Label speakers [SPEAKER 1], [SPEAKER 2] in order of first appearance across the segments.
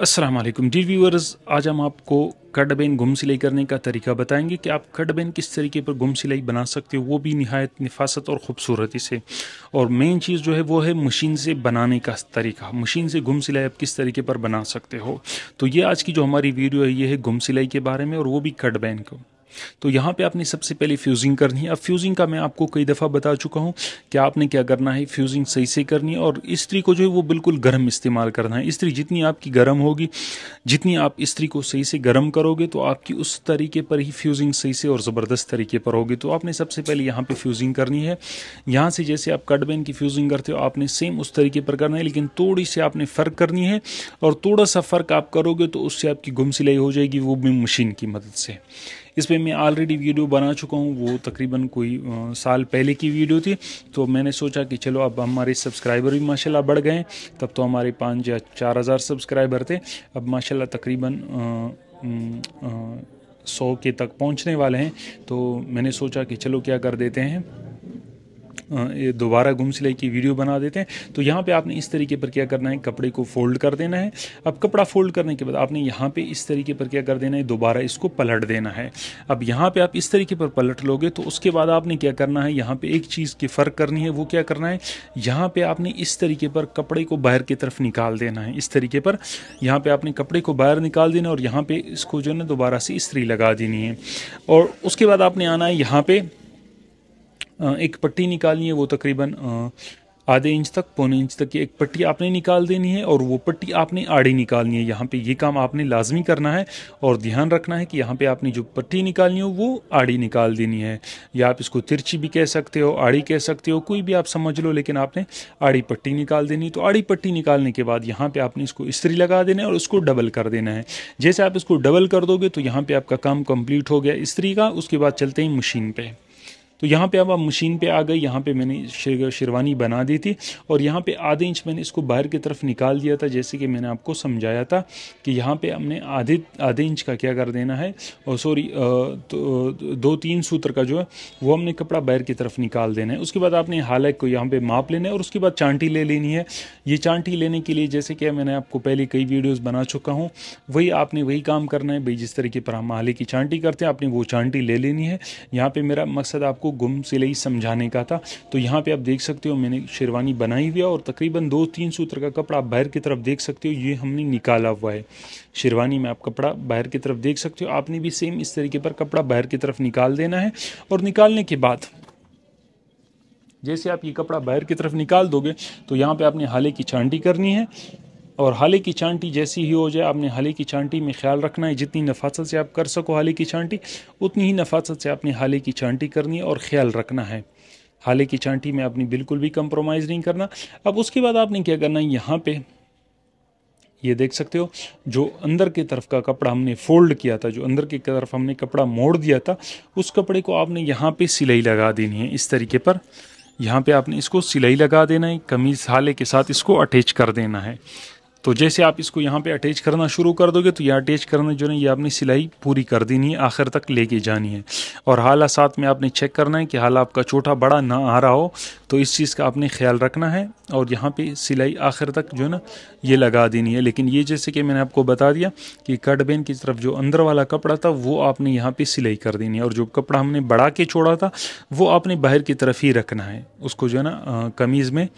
[SPEAKER 1] Aslam D viewers आज हम आपको कटबेन गुम सिलाई करने का तरीका बताएंगे कि आप कटबेन किस तरीके पर गुम सिलाई बना सकते हो वो भी नहायत नफासत और ख़ूबसूरती से और मेन चीज़ जो है वो है मशीन से बनाने का तरीका मशीन से गुम सिलाई आप किस तरीके पर बना सकते हो तो ये आज की जो हमारी वीडियो है ये है गुम सिलाई के बारे में और वो भी कटबैन को तो यहाँ पे आपने सबसे पहले फ्यूजिंग करनी है अब फ्यूजिंग का मैं आपको कई दफ़ा बता चुका हूँ कि आपने क्या करना है फ्यूजिंग सही से करनी है और इस्त्री को जो है वो बिल्कुल गर्म इस्तेमाल करना है इस्त्री जितनी आपकी गर्म होगी जितनी आप इस्त्री को सही से गर्म करोगे तो आपकी उस तरीके पर ही फ्यूजिंग सही से और ज़बरदस्त तरीके पर होगी तो आपने सबसे पहले यहाँ पर फ्यूजिंग करनी है यहाँ से जैसे आप कटबैन की फ्यूजिंग करते हो आपने सेम उस तरीके पर करना है लेकिन थोड़ी सी आपने फ़र्क करनी है और थोड़ा सा फ़र्क आप करोगे तो उससे आपकी गुम सिलाई हो जाएगी वो भी मशीन की मदद से इस पर मैं ऑलरेडी वीडियो बना चुका हूँ वो तकरीबन कोई साल पहले की वीडियो थी तो मैंने सोचा कि चलो अब हमारे सब्सक्राइबर भी माशाल्लाह बढ़ गए तब तो हमारे पाँच या चार हज़ार सब्सक्राइबर थे अब माशाल्लाह तकरीबन सौ के तक पहुँचने वाले हैं तो मैंने सोचा कि चलो क्या कर देते हैं ये दोबारा गुम सिलाई की वीडियो बना देते हैं तो यहाँ पे आपने इस तरीके पर क्या करना है कपड़े को फोल्ड कर देना है अब कपड़ा फोल्ड करने के बाद आपने यहाँ पे इस तरीके पर क्या कर देना है दोबारा इसको पलट देना है अब यहाँ पे आप इस तरीके पर पलट लोगे तो उसके बाद आपने क्या करना है यहाँ पे एक चीज़ की फ़र्क करनी है वो क्या करना है यहाँ पर आपने इस तरीके पर कपड़े को बाहर की तरफ निकाल देना है इस तरीके पर यहाँ पर आपने कपड़े को बाहर निकाल देना और यहाँ पर इसको जो है ना दोबारा से इस्त्री लगा देनी है और उसके बाद आपने आना है यहाँ पर एक पट्टी निकालनी है वो तकरीबन आधे इंच तक पौने इंच तक की एक पट्टी आपने निकाल देनी है और वो पट्टी आपने आड़ी निकालनी है यहाँ पे ये काम आपने लाजमी करना है और ध्यान रखना है कि यहाँ पे आपने जो पट्टी निकालनी हो वो आड़ी निकाल देनी है या आप इसको तिरछी भी कह सकते हो आड़ी कह सकते हो कोई भी आप समझ लो लेकिन आपने आड़ी पट्टी निकाल देनी तो आड़ी पट्टी निकालने के बाद यहाँ पर आपने इसको इस्त्री लगा देना है और उसको डबल कर देना है जैसे आप इसको डबल कर दोगे तो यहाँ पर आपका काम कम्प्लीट हो गया इस्त्री का उसके बाद चलते हैं मशीन पर तो यहाँ पे अब आप मशीन पे आ गए यहाँ पे मैंने शेरवानी बना दी थी और यहाँ पे आधे इंच मैंने इसको बाहर की तरफ निकाल दिया था जैसे कि मैंने आपको समझाया था कि यहाँ पे हमने आधे आधे इंच का क्या कर देना है और सॉरी तो, दो तीन सूत्र का जो है वो हमने कपड़ा बाहर की तरफ निकाल देना है उसके बाद आपने हालक को यहाँ पर माप लेना है और उसके बाद चांटी ले लेनी है ये चांटी लेने के लिए जैसे कि मैंने आपको पहले कई वीडियोज़ बना चुका हूँ वही आपने वही काम करना है भाई जिस तरीके पर हम हाले की चांटी करते हैं आपने वो चांटी ले लेनी है यहाँ पर मेरा मकसद आपको गुम सिलई समझाने का था तो यहाँ पे आप देख सकते हो मैंने शेरवानी बनाई हुई है और तकरीबन दो तीन सूत्र का कपड़ा आप बाहर की तरफ देख सकते हो ये हमने निकाला हुआ है शेरवानी में आप कपड़ा बाहर की तरफ देख सकते हो आपने भी सेम इस तरीके पर कपड़ा बाहर की तरफ निकाल देना है और निकालने के बाद जैसे आप ये कपड़ा बाहर की तरफ निकाल दोगे तो यहाँ पे आपने हाले की छांटी करनी है और हाल की चांटी जैसी ही हो जाए आपने हाले की चांटी में ख्याल रखना है जितनी नफासत से आप कर सको हाले की चांटी उतनी ही नफासत से आपने हाले की चांटी करनी है और ख्याल रखना है हाल की चांटी में आपने बिल्कुल भी कंप्रोमाइज़ नहीं करना अब उसके बाद आपने क्या करना है यहाँ पे ये देख सकते हो जो अंदर की तरफ का कपड़ा हमने फोल्ड किया था जो अंदर की तरफ हमने कपड़ा मोड़ दिया था उस कपड़े को आपने यहाँ पे सिलाई लगा देनी है इस तरीके पर यहाँ पे आपने इसको सिलाई लगा देना है कमीज़ हाले के साथ इसको अटैच कर देना है तो जैसे आप इसको यहाँ पे अटैच करना शुरू कर दोगे तो ये अटैच करना जो है ये आपने सिलाई पूरी कर देनी है आखिर तक लेके जानी है और हाला साथ में आपने चेक करना है कि हाला आपका छोटा बड़ा ना आ रहा हो तो इस चीज़ का आपने ख्याल रखना है और यहाँ पे सिलाई आखिर तक जो है ना ये लगा देनी है लेकिन ये जैसे कि मैंने आपको बता दिया कि कटबेन की तरफ जो अंदर वाला कपड़ा था वो आपने यहाँ पर सिलाई कर देनी है और जो कपड़ा हमने बढ़ा के छोड़ा था वो आपने बाहर की तरफ ही रखना है उसको जो है ना कमीज़ में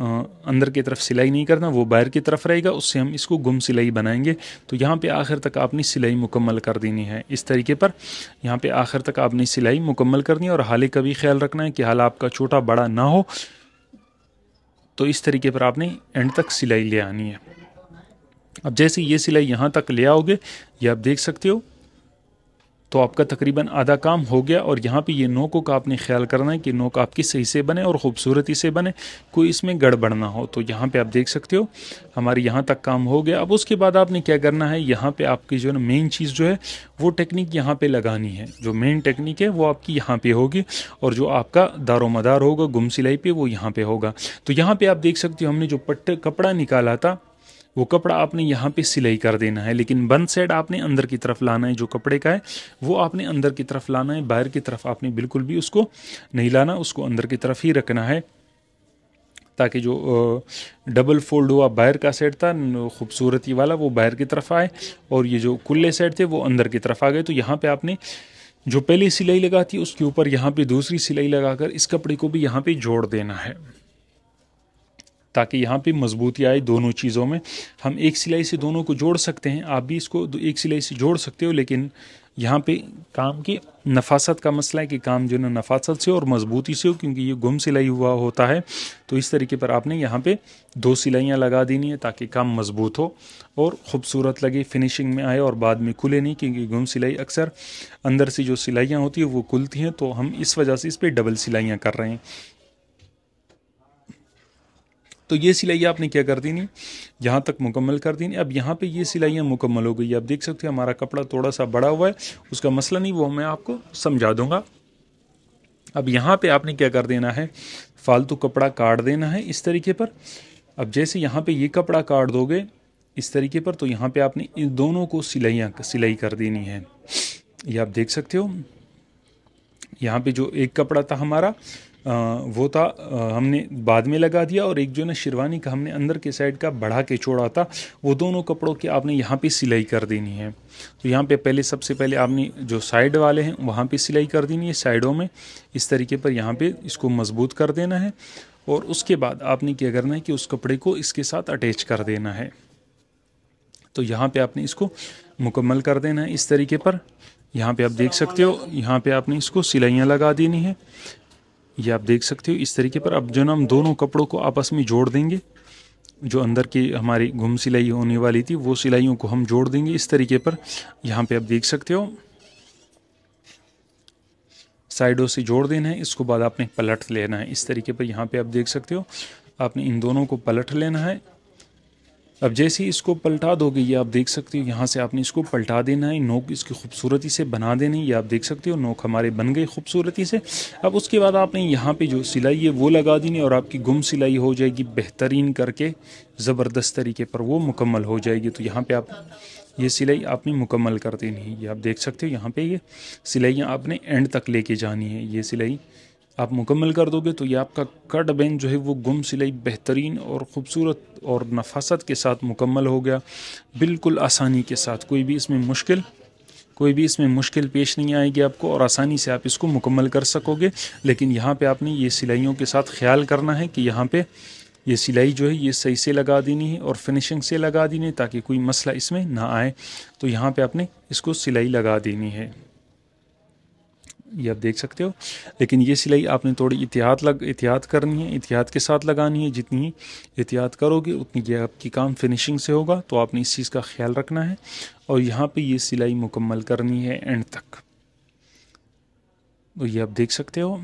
[SPEAKER 1] अंदर की तरफ सिलाई नहीं करना वो बाहर की तरफ रहेगा उससे हम इसको गुम सिलाई बनाएंगे तो यहाँ पे आखिर तक आपने सिलाई मुकम्मल कर देनी है इस तरीके पर यहाँ पे आखिर तक आपने सिलाई मुकम्मल करनी है और हाले का भी ख्याल रखना है कि हाल आपका छोटा बड़ा ना हो तो इस तरीके पर आपने एंड तक सिलाई ले आनी है अब जैसे ये सिलाई यहाँ तक ले आओगे ये आप देख सकते हो तो आपका तकरीबन आधा काम हो गया और यहाँ पे ये नोकों का आपने ख्याल करना है कि नोक आपकी सही से बने और ख़ूबसूरती से बने कोई इसमें गड़बड़ ना हो तो यहाँ पे आप देख सकते हो हमारे यहाँ तक काम हो गया अब उसके बाद आपने क्या करना है यहाँ पे आपकी जो है ना मेन चीज़ जो है वो टेक्निक यहाँ पे लगानी है जो मेन टेक्निक है वो आपकी यहाँ पर होगी और जो आपका दारो मदार होगा गुम सिलाई पर वो यहाँ पर होगा तो यहाँ पर आप देख सकते हो हमने जो पट्ट कपड़ा निकाला था वो कपड़ा आपने यहाँ पे सिलाई कर देना है लेकिन बंद साइड आपने अंदर की तरफ लाना है जो कपड़े का है वो आपने अंदर की तरफ लाना है बाहर की तरफ आपने बिल्कुल भी उसको नहीं लाना उसको अंदर की तरफ ही रखना है ताकि जो डबल फोल्ड हुआ बाहर का सेट था खूबसूरती वाला वो बाहर की तरफ आए और ये जो कुल्ले सेट थे वो अंदर की तरफ आ गए तो यहाँ पे आपने जो पहली सिलाई लगा थी उसके ऊपर यहाँ पे दूसरी सिलाई लगाकर इस कपड़े को भी यहाँ पे जोड़ देना है ताकि यहाँ पे मजबूती आए दोनों चीज़ों में हम एक सिलाई से दोनों को जोड़ सकते हैं आप भी इसको एक सिलाई से जोड़ सकते हो लेकिन यहाँ पे काम की नफासत का मसला है कि काम जो है ना नफासत से और मजबूती से हो क्योंकि ये गुम सिलाई हुआ होता है तो इस तरीके पर आपने यहाँ पे दो सिलाइयाँ लगा देनी है ताकि काम मजबूत हो और ख़ूबसूरत लगे फिनिशिंग में आए और बाद में खुले नहीं क्योंकि गुम सिलाई अक्सर अंदर से जो सिलाइयाँ होती है वो खुलती हैं तो हम इस वजह से इस पर डबल सिलाइयाँ कर रहे हैं तो ये सिलाई आपने क्या कर देनी यहाँ तक मुकम्मल कर देनी अब यहाँ पे ये सिलाइयाँ मुकम्मल हो गई आप देख सकते हैं हमारा कपड़ा थोड़ा सा बड़ा हुआ है उसका मसला नहीं वो मैं आपको समझा दूँगा अब यहाँ पे आपने क्या कर देना है फालतू कपड़ा काट देना है इस तरीके पर अब जैसे यहाँ पे ये कपड़ा काट दोगे इस तरीके पर तो यहाँ पे आपने इन दोनों को सिलाइयाँ सिलाई कर देनी है ये आप देख सकते हो यहाँ पे जो एक कपड़ा था हमारा वो था हमने बाद में लगा दिया और एक जो ना शेरवानी का हमने अंदर के साइड का बढ़ा के छोड़ा था वो दोनों कपड़ों की आपने यहाँ पे सिलाई कर देनी है तो यहाँ पे पहले सबसे पहले आपने जो साइड वाले हैं वहाँ पे सिलाई कर देनी है साइडों में इस तरीके पर यहाँ पे इसको मज़बूत कर देना है और उसके बाद आपने क्या करना है कि उस कपड़े को इसके साथ अटैच कर देना है तो यहाँ पर आपने इसको मुकम्मल कर देना है इस तरीके पर यहाँ पे आप देख सकते हो यहाँ पे आपने इसको सिलाइयाँ लगा देनी है ये आप देख सकते हो इस तरीके पर अब जो ना हम दोनों कपड़ों को आपस में जोड़ देंगे जो अंदर की हमारी घुम सिलाई होने वाली थी वो सिलाइयों को हम जोड़ देंगे इस तरीके पर यहाँ पे आप देख सकते हो साइडों से जोड़ देना है इसको बाद आपने पलट लेना है इस तरीके पर यहाँ पे आप देख सकते हो आपने इन दोनों को पलट लेना है अब जैसे ही इसको पलटा दोगे ये आप देख सकते हो यहाँ से आपने इसको पलटा देना है नोक इसकी खूबसूरती से बना देनी ये आप देख सकते हो नोक हमारे बन गए खूबसूरती से अब उसके बाद आपने यहाँ पे जो सिलाई है वो लगा देनी और आपकी गुम सिलाई हो जाएगी बेहतरीन करके ज़बरदस्त तरीके पर वो मुकम्मल हो जाएगी तो यहाँ पर आप ये सिलाई आपने मुकम्मल कर देनी है ये आप देख सकते हो यहाँ पर ये सिलाइयाँ आपने एंड तक लेके जानी है ये सिलाई आप मुकम्मल कर दोगे तो ये आपका कट बैंक जो है वो गुम सिलाई बेहतरीन और ख़ूबसूरत और नफासत के साथ मुकम्मल हो गया बिल्कुल आसानी के साथ कोई भी इसमें मुश्किल कोई भी इसमें मुश्किल पेश नहीं आएगी आपको और आसानी से आप इसको मुकम्मल कर सकोगे लेकिन यहाँ पे आपने ये सिलाइयों के साथ ख्याल करना है कि यहाँ पे ये सिलाई जो है ये सही से लगा देनी है और फिनिशिंग से लगा देनी है ताकि कोई मसला इसमें ना आए तो यहाँ पे आपने इसको सिलाई लगा देनी है ये आप देख सकते हो लेकिन ये सिलाई आपने थोड़ी एहतियात लग एहतियात करनी है एहतियात के साथ लगानी है जितनी एहतियात करोगे उतनी ये आपकी काम फिनिशिंग से होगा तो आपने इस चीज़ का ख्याल रखना है और यहाँ पे ये सिलाई मुकम्मल करनी है एंड तक तो ये आप देख सकते हो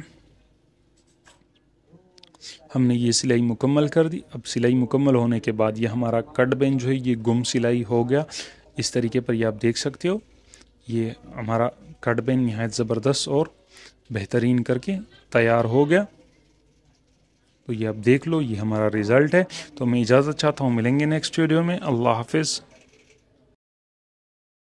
[SPEAKER 1] हमने ये सिलाई मुकम्मल कर दी अब सिलाई मुकम्मल होने के बाद ये हमारा कट बेंज जो है ये गुम सिलाई हो गया इस तरीके पर ये आप देख सकते हो ये हमारा कट बैन नहायत ज़बरदस्त और बेहतरीन करके तैयार हो गया तो ये आप देख लो ये हमारा रिज़ल्ट है तो मैं इजाज़त चाहता हूँ मिलेंगे नेक्स्ट वीडियो में अल्लाह हाफिज़